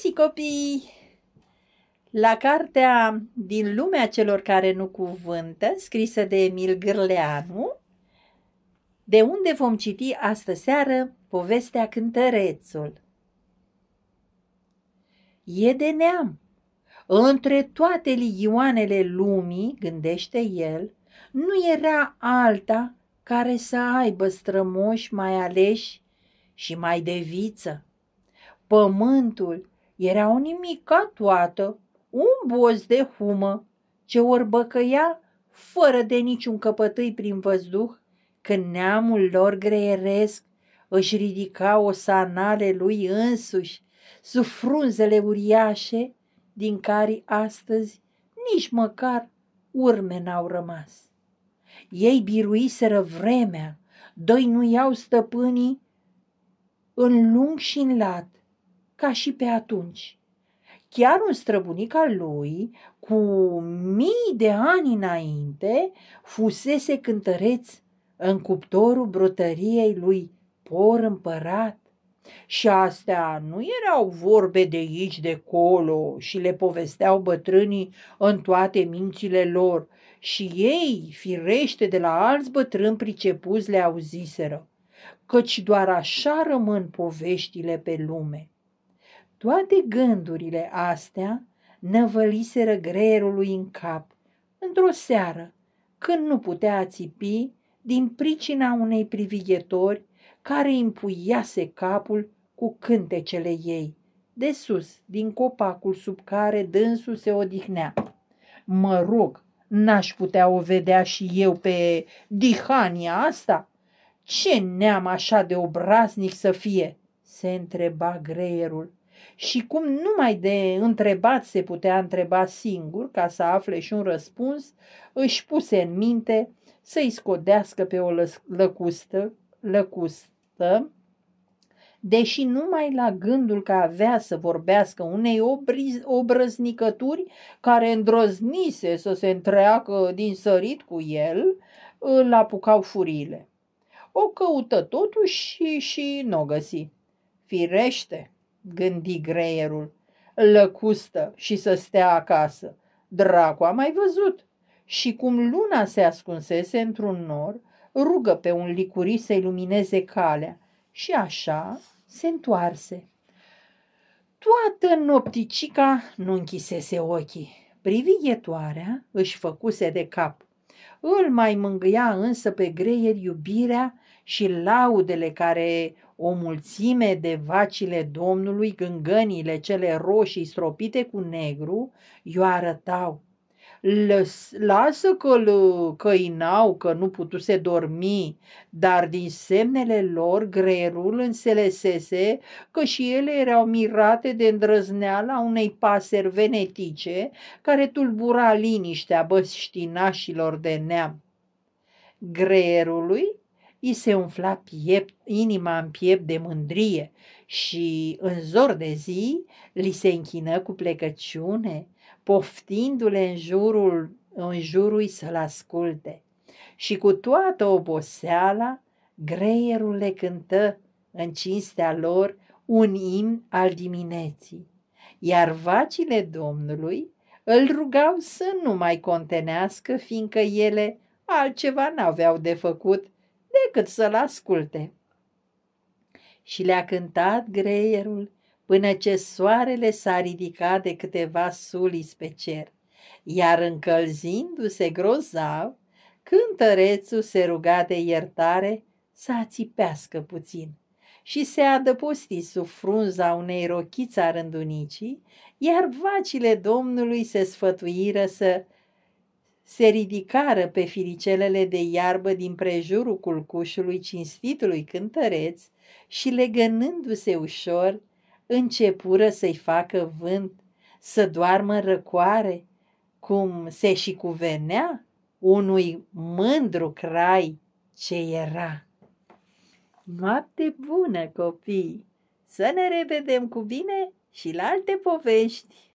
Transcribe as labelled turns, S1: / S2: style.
S1: și copii! La cartea Din lumea celor care nu cuvântă, scrisă de Emil Gârleanu, de unde vom citi astă seară povestea Cântărețul. E de neam. Între toate ligioanele lumii, gândește el, nu era alta care să aibă strămoși mai aleși și mai de viță. Pământul era o nimica toată, un boz de humă, ce orbăcăia fără de niciun căpătâi prin văzduh, când neamul lor greieresc își ridica o sanale lui însuși, sub frunzele uriașe, din care astăzi nici măcar urme n-au rămas. Ei biruiseră vremea, doi nu iau stăpânii în lung și în lat, ca și pe atunci. Chiar un străbunic al lui, cu mii de ani înainte, fusese cântăreț în cuptorul brotăriei lui Por împărat. Și astea nu erau vorbe de aici, de colo, și le povesteau bătrânii în toate mințile lor, și ei, firește de la alți bătrâni pricepuți, le auziseră, căci doar așa rămân poveștile pe lume. Toate gândurile astea năvăliseră greierului în cap, într-o seară, când nu putea țipi din pricina unei privighetori care împuiase capul cu cântecele ei, de sus, din copacul sub care dânsul se odihnea. Mă rog, n-aș putea o vedea și eu pe dihania asta? Ce neam așa de obraznic să fie?" se întreba greierul, și cum numai de întrebat se putea întreba singur ca să afle și un răspuns, își puse în minte să-i scodească pe o lăcustă, lăcustă deși numai la gândul că avea să vorbească unei obriz, obrăznicături care îndrăznise să se întreacă din sărit cu el, îl apucau furile. O căută totuși și, și nu o găsi. Firește, gândi greierul. Lăcustă și să stea acasă. Dracu a mai văzut. Și cum luna se ascunsese într-un nor, rugă pe un licuri să ilumineze calea și așa se întoarse. Toată nopticica nu închisese ochii. Privighetoarea își făcuse de cap. Îl mai mângâia însă pe greier iubirea și laudele care o mulțime de vacile Domnului, gângănile cele roșii stropite cu negru, i-o arătau. Lăs, lasă că-l căinau, că nu putuse dormi, dar din semnele lor greierul înselesese că și ele erau mirate de îndrăzneala unei paseri venetice care tulbura liniștea băștinașilor de neam. Greierului i se umfla piept, inima în piept de mândrie și în zor de zi li se închină cu plecăciune, poftindu-le în jurul în jurul să-l asculte. Și cu toată oboseala, greierul le cântă în cinstea lor un imn al dimineții, iar vacile Domnului îl rugau să nu mai contenească, fiindcă ele altceva n-aveau de făcut decât să-l asculte. Și le-a cântat greierul până ce soarele s-a ridicat de câteva suli pe cer, iar încălzindu-se grozav, cântărețul se ruga de iertare să ațipească puțin și se adăposti sub frunza unei rochiți a rândunicii, iar vacile Domnului se sfătuiră să se ridicară pe firicelele de iarbă din prejurul culcușului cinstitului cântăreț și, legănându-se ușor, începură să-i facă vânt, să doarmă răcoare, cum se și cuvenea unui mândru crai ce era. Noapte bună, copii! Să ne revedem cu bine și la alte povești!